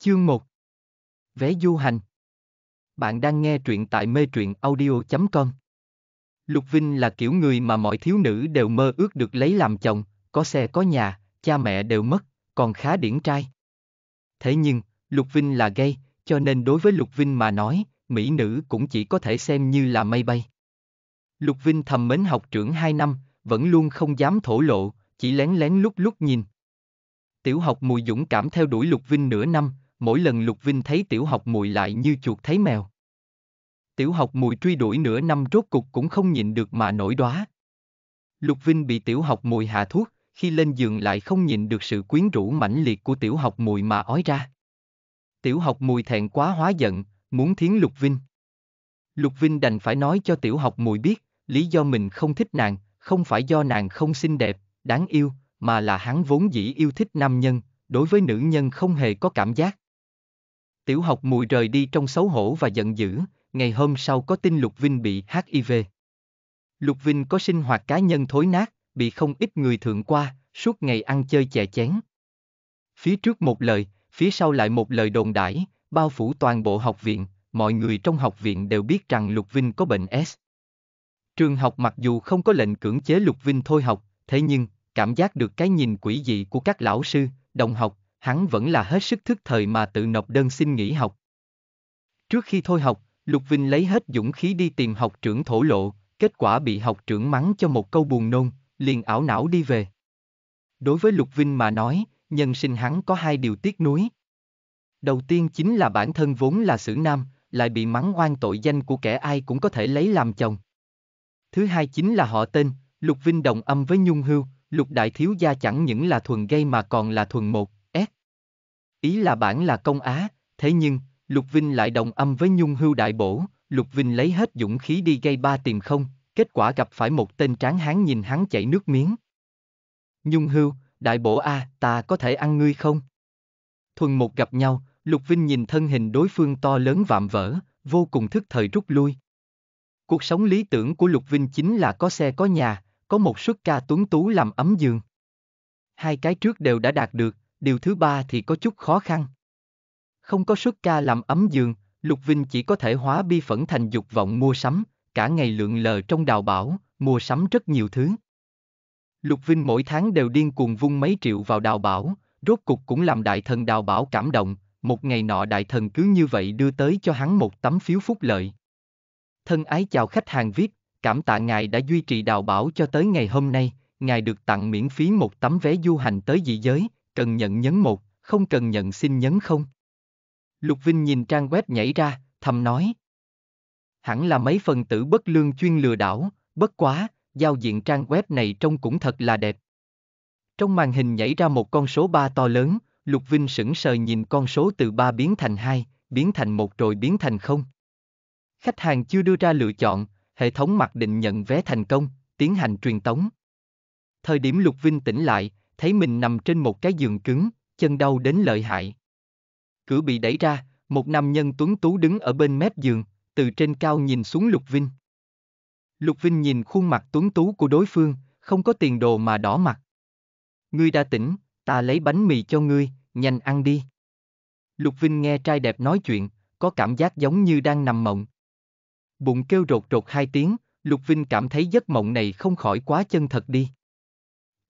Chương 1 Vé du hành Bạn đang nghe truyện tại mê truyện audio.com Lục Vinh là kiểu người mà mọi thiếu nữ đều mơ ước được lấy làm chồng, có xe có nhà, cha mẹ đều mất, còn khá điển trai. Thế nhưng, Lục Vinh là gay, cho nên đối với Lục Vinh mà nói, mỹ nữ cũng chỉ có thể xem như là mây bay. Lục Vinh thầm mến học trưởng 2 năm, vẫn luôn không dám thổ lộ, chỉ lén lén lúc lúc nhìn. Tiểu học Mùi Dũng cảm theo đuổi Lục Vinh nửa năm, mỗi lần Lục Vinh thấy tiểu học mùi lại như chuột thấy mèo. Tiểu học mùi truy đuổi nửa năm rốt cục cũng không nhịn được mà nổi đóa. Lục Vinh bị tiểu học mùi hạ thuốc, khi lên giường lại không nhịn được sự quyến rũ mãnh liệt của tiểu học mùi mà ói ra. Tiểu học mùi thẹn quá hóa giận, muốn thiến Lục Vinh. Lục Vinh đành phải nói cho tiểu học mùi biết, lý do mình không thích nàng, không phải do nàng không xinh đẹp, đáng yêu, mà là hắn vốn dĩ yêu thích nam nhân, đối với nữ nhân không hề có cảm giác. Tiểu học mùi rời đi trong xấu hổ và giận dữ, ngày hôm sau có tin Lục Vinh bị HIV. Lục Vinh có sinh hoạt cá nhân thối nát, bị không ít người thượng qua, suốt ngày ăn chơi chè chén. Phía trước một lời, phía sau lại một lời đồn đãi, bao phủ toàn bộ học viện, mọi người trong học viện đều biết rằng Lục Vinh có bệnh S. Trường học mặc dù không có lệnh cưỡng chế Lục Vinh thôi học, thế nhưng, cảm giác được cái nhìn quỷ dị của các lão sư, đồng học, hắn vẫn là hết sức thức thời mà tự nộp đơn xin nghỉ học. Trước khi thôi học, Lục Vinh lấy hết dũng khí đi tìm học trưởng thổ lộ, kết quả bị học trưởng mắng cho một câu buồn nôn, liền ảo não đi về. Đối với Lục Vinh mà nói, nhân sinh hắn có hai điều tiếc nuối. Đầu tiên chính là bản thân vốn là xử nam, lại bị mắng oan tội danh của kẻ ai cũng có thể lấy làm chồng. Thứ hai chính là họ tên, Lục Vinh đồng âm với Nhung Hưu, Lục Đại Thiếu Gia chẳng những là thuần gây mà còn là thuần một. Ý là bản là công á, thế nhưng, Lục Vinh lại đồng âm với Nhung Hưu Đại Bổ, Lục Vinh lấy hết dũng khí đi gây ba tìm không, kết quả gặp phải một tên tráng hán nhìn hắn chảy nước miếng. Nhung Hưu, Đại Bổ A, à, ta có thể ăn ngươi không? Thuần một gặp nhau, Lục Vinh nhìn thân hình đối phương to lớn vạm vỡ, vô cùng thức thời rút lui. Cuộc sống lý tưởng của Lục Vinh chính là có xe có nhà, có một suất ca tuấn tú làm ấm giường. Hai cái trước đều đã đạt được, điều thứ ba thì có chút khó khăn. Không có suất ca làm ấm giường, Lục Vinh chỉ có thể hóa bi phẫn thành dục vọng mua sắm, cả ngày lượn lờ trong đào bảo, mua sắm rất nhiều thứ. Lục Vinh mỗi tháng đều điên cuồng vung mấy triệu vào đào bảo, rốt cục cũng làm đại thần đào bảo cảm động, một ngày nọ đại thần cứ như vậy đưa tới cho hắn một tấm phiếu phúc lợi. Thân ái chào khách hàng viết, cảm tạ ngài đã duy trì đào bảo cho tới ngày hôm nay, ngài được tặng miễn phí một tấm vé du hành tới dị giới, cần nhận nhấn một, không cần nhận xin nhấn không. Lục Vinh nhìn trang web nhảy ra, thầm nói. Hẳn là mấy phần tử bất lương chuyên lừa đảo, bất quá, giao diện trang web này trông cũng thật là đẹp. Trong màn hình nhảy ra một con số 3 to lớn, Lục Vinh sững sờ nhìn con số từ 3 biến thành 2, biến thành 1 rồi biến thành 0. Khách hàng chưa đưa ra lựa chọn, hệ thống mặc định nhận vé thành công, tiến hành truyền tống. Thời điểm Lục Vinh tỉnh lại, thấy mình nằm trên một cái giường cứng, chân đau đến lợi hại. Cửa bị đẩy ra, một nam nhân tuấn tú đứng ở bên mép giường, từ trên cao nhìn xuống Lục Vinh. Lục Vinh nhìn khuôn mặt tuấn tú của đối phương, không có tiền đồ mà đỏ mặt. Ngươi đã tỉnh, ta lấy bánh mì cho ngươi, nhanh ăn đi. Lục Vinh nghe trai đẹp nói chuyện, có cảm giác giống như đang nằm mộng. Bụng kêu rột rột hai tiếng, Lục Vinh cảm thấy giấc mộng này không khỏi quá chân thật đi.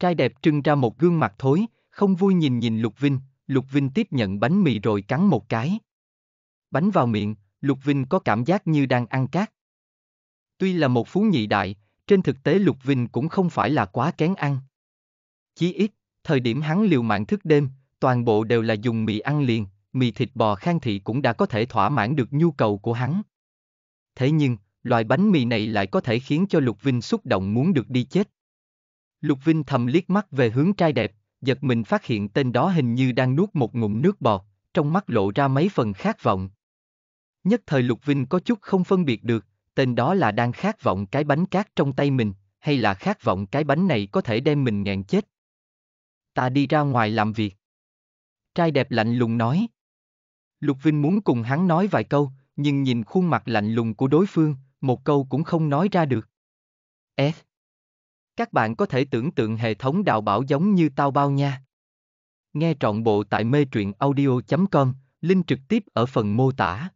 Trai đẹp trưng ra một gương mặt thối, không vui nhìn nhìn Lục Vinh, Lục Vinh tiếp nhận bánh mì rồi cắn một cái. Bánh vào miệng, Lục Vinh có cảm giác như đang ăn cát. Tuy là một phú nhị đại, trên thực tế Lục Vinh cũng không phải là quá kén ăn. Chí ít, thời điểm hắn liều mạng thức đêm, toàn bộ đều là dùng mì ăn liền, mì thịt bò khang thị cũng đã có thể thỏa mãn được nhu cầu của hắn. Thế nhưng, loại bánh mì này lại có thể khiến cho Lục Vinh xúc động muốn được đi chết. Lục Vinh thầm liếc mắt về hướng trai đẹp, giật mình phát hiện tên đó hình như đang nuốt một ngụm nước bọt, trong mắt lộ ra mấy phần khát vọng. Nhất thời Lục Vinh có chút không phân biệt được, tên đó là đang khát vọng cái bánh cát trong tay mình, hay là khát vọng cái bánh này có thể đem mình nghẹn chết. Ta đi ra ngoài làm việc. Trai đẹp lạnh lùng nói. Lục Vinh muốn cùng hắn nói vài câu, nhưng nhìn khuôn mặt lạnh lùng của đối phương, một câu cũng không nói ra được. S. Các bạn có thể tưởng tượng hệ thống đào bảo giống như tao bao nha. Nghe trọn bộ tại mê truyện audio.com, link trực tiếp ở phần mô tả.